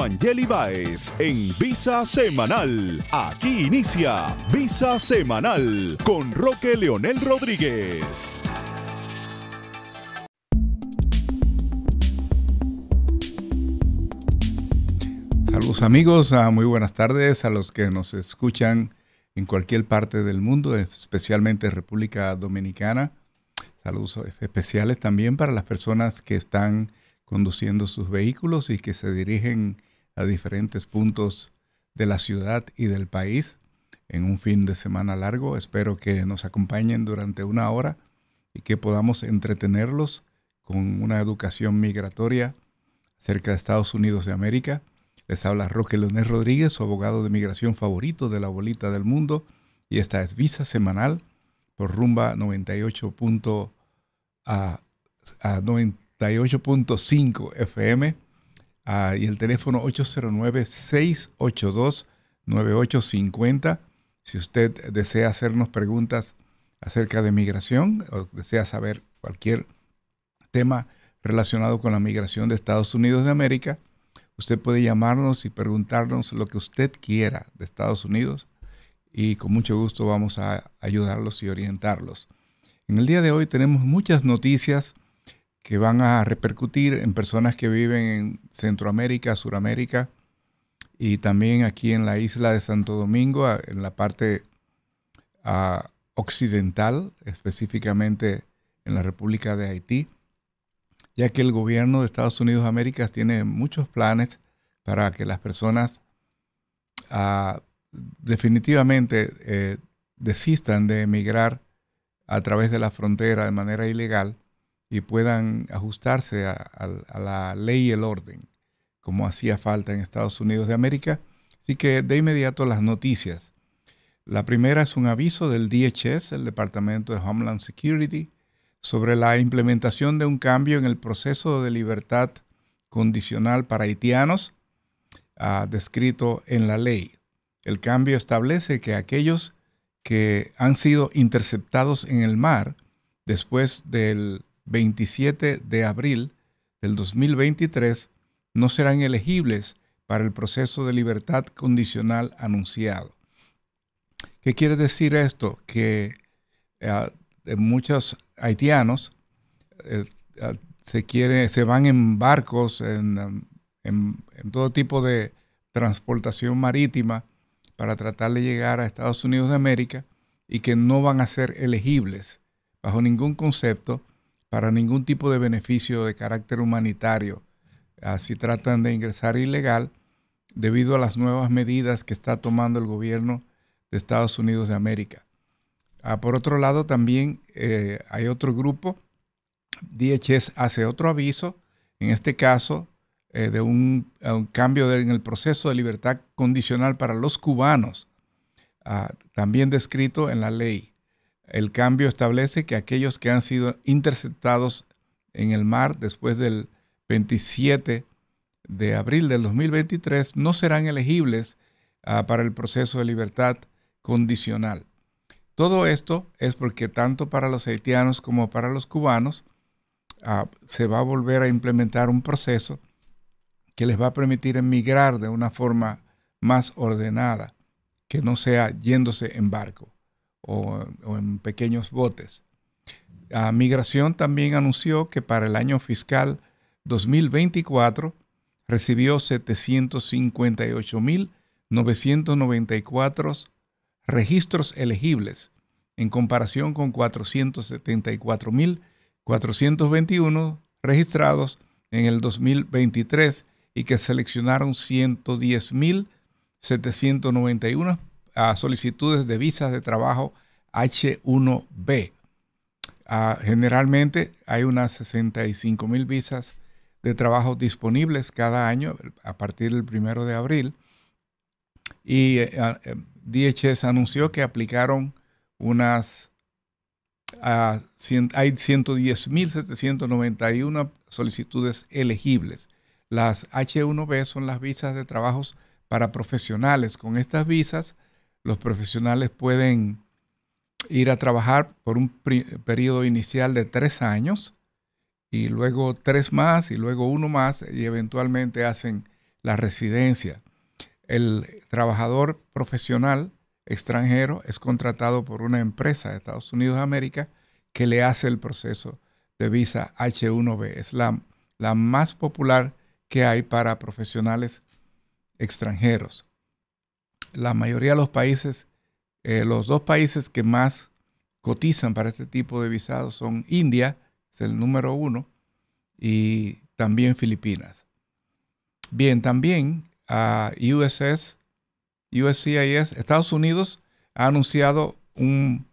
Angeli Baez en Visa Semanal. Aquí inicia Visa Semanal con Roque Leonel Rodríguez. Saludos amigos, ah, muy buenas tardes a los que nos escuchan en cualquier parte del mundo, especialmente República Dominicana. Saludos especiales también para las personas que están conduciendo sus vehículos y que se dirigen a diferentes puntos de la ciudad y del país en un fin de semana largo. Espero que nos acompañen durante una hora y que podamos entretenerlos con una educación migratoria cerca de Estados Unidos de América. Les habla Roque Leonel Rodríguez, su abogado de migración favorito de la bolita del mundo, y esta es Visa Semanal por rumba 98. A, 8.5 FM ah, y el teléfono 809-682-9850. Si usted desea hacernos preguntas acerca de migración o desea saber cualquier tema relacionado con la migración de Estados Unidos de América, usted puede llamarnos y preguntarnos lo que usted quiera de Estados Unidos y con mucho gusto vamos a ayudarlos y orientarlos. En el día de hoy tenemos muchas noticias que van a repercutir en personas que viven en Centroamérica, Suramérica y también aquí en la isla de Santo Domingo, en la parte occidental, específicamente en la República de Haití, ya que el gobierno de Estados Unidos de América tiene muchos planes para que las personas definitivamente eh, desistan de emigrar a través de la frontera de manera ilegal y puedan ajustarse a, la ley y el orden, como hacía falta en Estados Unidos de América. Así que de inmediato las noticias. La primera es un aviso del DHS, el Departamento de Homeland Security, sobre la implementación de un cambio en el proceso de libertad condicional para haitianos ah, descrito en la ley. El cambio establece que aquellos que han sido interceptados en el mar después del 27 de abril del 2023 no serán elegibles para el proceso de libertad condicional anunciado. ¿Qué quiere decir esto? Que eh, eh, muchos haitianos eh, se, se van en barcos, um, en todo tipo de transportación marítima para tratar de llegar a Estados Unidos de América y que no van a ser elegibles bajo ningún concepto para ningún tipo de beneficio de carácter humanitario ah, si tratan de ingresar ilegal debido a las nuevas medidas que está tomando el gobierno de Estados Unidos de América. Ah, por otro lado, también eh, hay otro grupo, DHS hace otro aviso, en este caso, eh, de un, cambio en el proceso de libertad condicional para los cubanos, ah, también descrito en la ley el cambio establece que aquellos que han sido interceptados en el mar después del 27 de abril del 2023 no serán elegibles ah, para el proceso de libertad condicional. Todo esto es porque tanto para los haitianos como para los cubanos ah, se va a volver a implementar un proceso que les va a permitir emigrar de una forma más ordenada, que no sea yéndose en barco o, en pequeños botes. La Migración también anunció que para el año fiscal 2024 recibió 758.994 registros elegibles en comparación con 474.421 registrados en el 2023 y que seleccionaron 110.791 a solicitudes de visas de trabajo H1B. Ah, generalmente hay unas 65 mil visas de trabajo disponibles cada año a partir del primero de abril. Y eh, ah, eh, DHS anunció que aplicaron unas... Uh, hay 110.791 solicitudes elegibles. Las H1B son las visas de trabajos para profesionales. Con estas visas los profesionales pueden ir a trabajar por un periodo inicial de tres años y luego tres más y luego uno más y eventualmente hacen la residencia. El trabajador profesional extranjero es contratado por una empresa de Estados Unidos de América que le hace el proceso de visa H1B. Es la, la más popular que hay para profesionales extranjeros la mayoría de los países, eh, los dos países que más cotizan para este tipo de visados son India, es el número uno, y también Filipinas. Bien, también a USS, USCIS, Estados Unidos ha anunciado un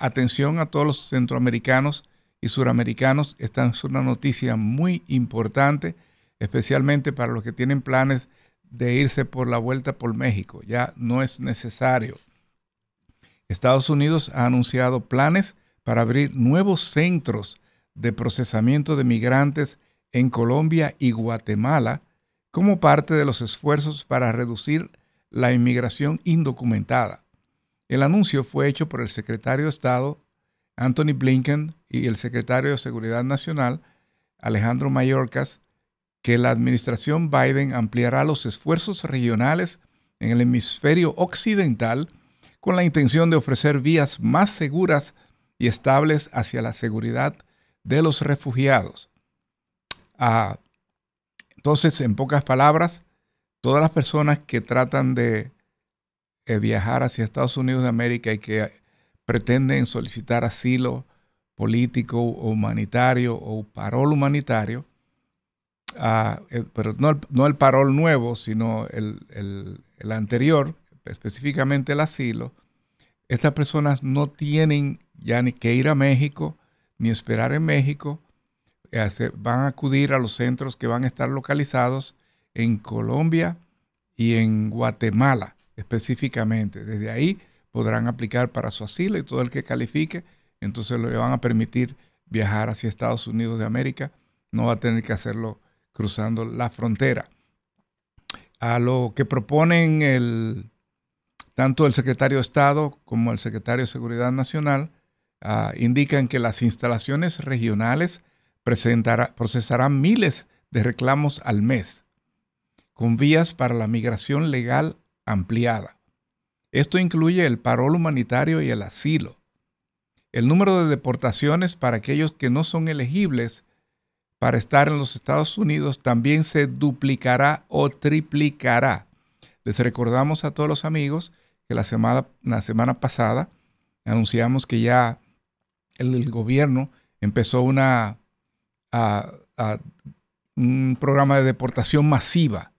atención a todos los centroamericanos y suramericanos. Esta es una noticia muy importante, especialmente para los que tienen planes de irse por la vuelta por México, ya no es necesario. Estados Unidos ha anunciado planes para abrir nuevos centros de procesamiento de migrantes en Colombia y Guatemala como parte de los esfuerzos para reducir la inmigración indocumentada. El anuncio fue hecho por el secretario de Estado, Anthony Blinken, y el secretario de Seguridad Nacional, Alejandro Mayorkas, que la administración Biden ampliará los esfuerzos regionales en el hemisferio occidental con la intención de ofrecer vías más seguras y estables hacia la seguridad de los refugiados. Ah, entonces, en pocas palabras, todas las personas que tratan de eh, viajar hacia Estados Unidos de América y que pretenden solicitar asilo político, o humanitario o parol humanitario, eh, pero no, el parol nuevo, sino el, el anterior, específicamente el asilo, estas personas no tienen ya ni que ir a México, ni esperar en México, eh, van a acudir a los centros que van a estar localizados en Colombia y en Guatemala específicamente. Desde ahí podrán aplicar para su asilo y todo el que califique, entonces le van a permitir viajar hacia Estados Unidos de América. No va a tener que hacerlo cruzando la frontera. A lo que proponen tanto el secretario de Estado como el secretario de Seguridad Nacional, ah, indican que las instalaciones regionales procesarán miles de reclamos al mes, con vías para la migración legal ampliada. Esto incluye el parol humanitario y el asilo. El número de deportaciones para aquellos que no son elegibles para estar en los Estados Unidos también se duplicará o triplicará. Les recordamos a todos los amigos que la semana, la semana pasada anunciamos que ya el, gobierno empezó una, un programa de deportación masiva,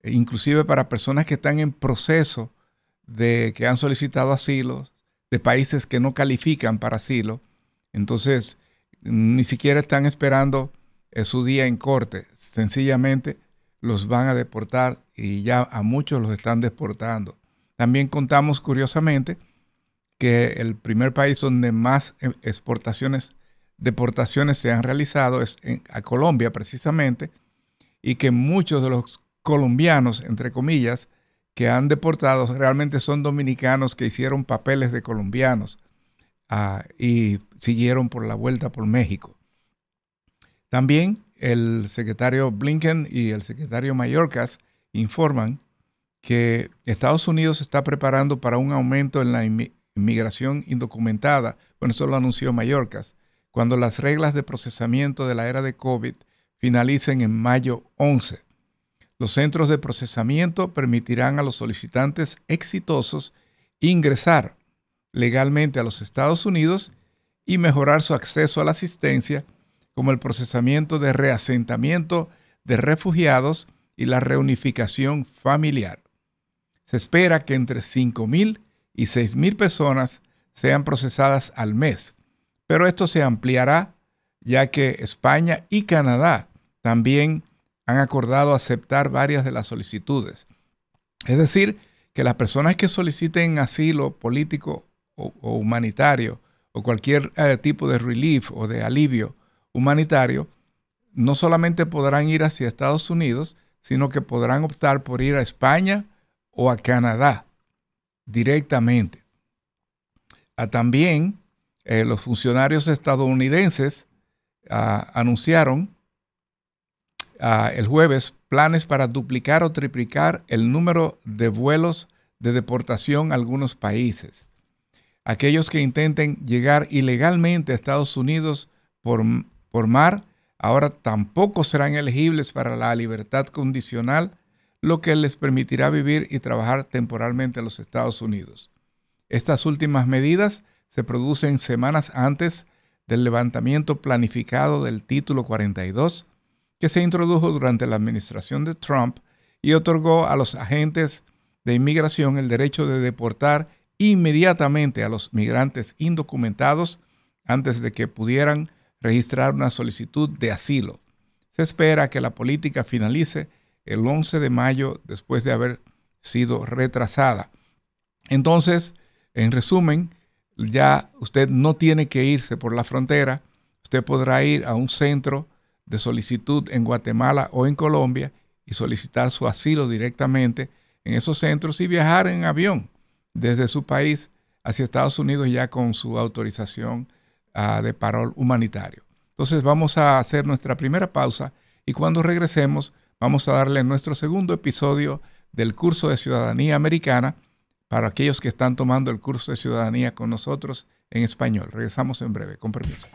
e inclusive para personas que están en proceso de que han solicitado asilo, de países que no califican para asilo. Entonces, ni siquiera están esperando es su día en corte. Sencillamente los van a deportar y ya a muchos los están deportando. También contamos curiosamente que el primer país donde más eh, exportaciones, deportaciones se han realizado es a Colombia precisamente y que muchos de los colombianos, entre comillas, que han deportado realmente son dominicanos que hicieron papeles de colombianos ah, y siguieron por la vuelta por México. También el secretario Blinken y el secretario Mallorcas informan que Estados Unidos está preparando para un aumento en la inmigración indocumentada. Bueno, eso lo anunció Mallorcas. Cuando las reglas de procesamiento de la era de COVID finalicen en mayo 11, los centros de procesamiento permitirán a los solicitantes exitosos ingresar legalmente a los Estados Unidos y mejorar su acceso a la asistencia como el procesamiento de reasentamiento de refugiados y la reunificación familiar. Se espera que entre 5.000 y 6.000 personas sean procesadas al mes, pero esto se ampliará ya que España y Canadá también han acordado aceptar varias de las solicitudes. Es decir, que las personas que soliciten asilo político o, humanitario o cualquier eh, tipo de relief o de alivio humanitario, no solamente podrán ir hacia Estados Unidos, sino que podrán optar por ir a España o a Canadá directamente. Ah, también eh, los funcionarios estadounidenses ah, anunciaron ah, el jueves planes para duplicar o triplicar el número de vuelos de deportación a algunos países. Aquellos que intenten llegar ilegalmente a Estados Unidos por por mar, ahora tampoco serán elegibles para la libertad condicional, lo que les permitirá vivir y trabajar temporalmente en los Estados Unidos. Estas últimas medidas se producen semanas antes del levantamiento planificado del título 42, que se introdujo durante la administración de Trump y otorgó a los agentes de inmigración el derecho de deportar inmediatamente a los migrantes indocumentados antes de que pudieran registrar una solicitud de asilo. Se espera que la política finalice el 11 de mayo después de haber sido retrasada. Entonces, en resumen, ya usted no tiene que irse por la frontera, usted podrá ir a un centro de solicitud en Guatemala o en Colombia y solicitar su asilo directamente en esos centros y viajar en avión desde su país hacia Estados Unidos ya con su autorización Ah, de parol humanitario. Entonces vamos a hacer nuestra primera pausa y cuando regresemos vamos a darle nuestro segundo episodio del curso de ciudadanía americana para aquellos que están tomando el curso de ciudadanía con nosotros en español. Regresamos en breve, con permiso.